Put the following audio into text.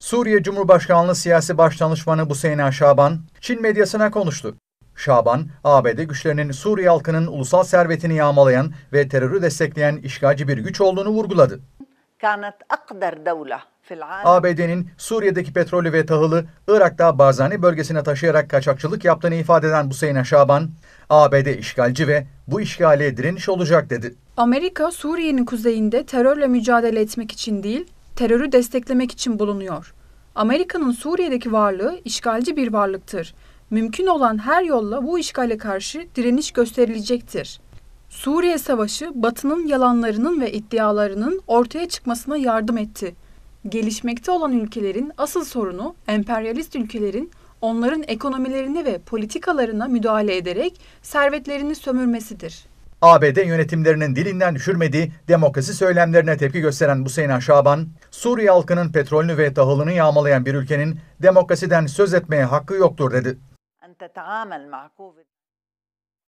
Suriye Cumhurbaşkanlığı Siyasi Başdanışmanı Hüseyin Şaban, Çin medyasına konuştu. Şaban, ABD güçlerinin Suriye halkının ulusal servetini yağmalayan ve terörü destekleyen işgalci bir güç olduğunu vurguladı. ABD'nin Suriye'deki petrolü ve tahılı Irak'ta Barzani bölgesine taşıyarak kaçakçılık yaptığını ifade eden Hüseyin Şaban, ABD işgalci ve bu işgale direniş olacak dedi. Amerika Suriye'nin kuzeyinde terörle mücadele etmek için değil, terörü desteklemek için bulunuyor. Amerika'nın Suriye'deki varlığı işgalci bir varlıktır. Mümkün olan her yolla bu işgale karşı direniş gösterilecektir. Suriye Savaşı Batı'nın yalanlarının ve iddialarının ortaya çıkmasına yardım etti. Gelişmekte olan ülkelerin asıl sorunu emperyalist ülkelerin onların ekonomilerine ve politikalarına müdahale ederek servetlerini sömürmesidir. ABD yönetimlerinin dilinden düşürmediği demokrasi söylemlerine tepki gösteren Hüseyin Şaban, Suriye halkının petrolünü ve tahılını yağmalayan bir ülkenin demokrasiden söz etmeye hakkı yoktur dedi.